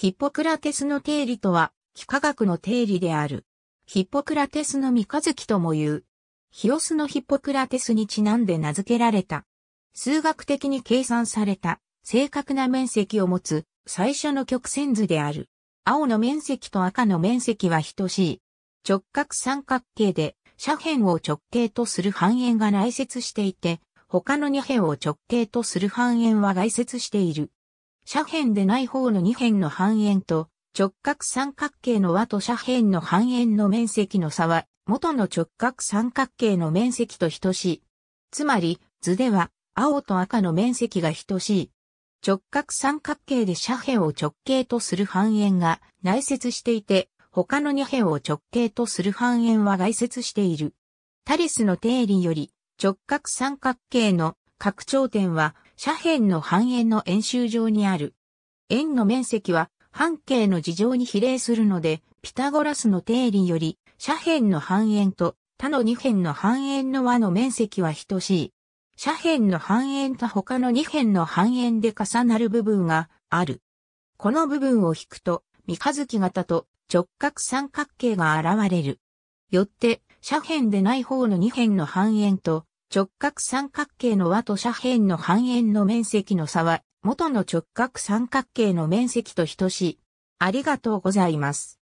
ヒポクラテスの定理とは、幾何学の定理である。ヒポクラテスの三日月とも言う。ヒオスのヒポクラテスにちなんで名付けられた。数学的に計算された、正確な面積を持つ、最初の曲線図である。青の面積と赤の面積は等しい。直角三角形で、斜辺を直径とする半円が内接していて、他の二辺を直径とする半円は外接している。斜辺でない方の2辺の半円と、直角三角形の和と斜辺の半円の面積の差は、元の直角三角形の面積と等しい。つまり、図では、青と赤の面積が等しい。直角三角形で斜辺を直径とする半円が内接していて、他の2辺を直径とする半円は外接している。タリスの定理より、直角三角形の拡張点は斜辺の半円の円周上にある。円の面積は半径の事情に比例するので、ピタゴラスの定理より、斜辺の半円と他の二辺の半円の和の面積は等しい。斜辺の半円と他の二辺の半円で重なる部分がある。この部分を引くと、三日月型と直角三角形が現れる。よって、斜辺でない方の二辺の半円と直角三角形の和と斜辺の半円の面積の差は、元の直角三角形の面積と等しい。ありがとうございます。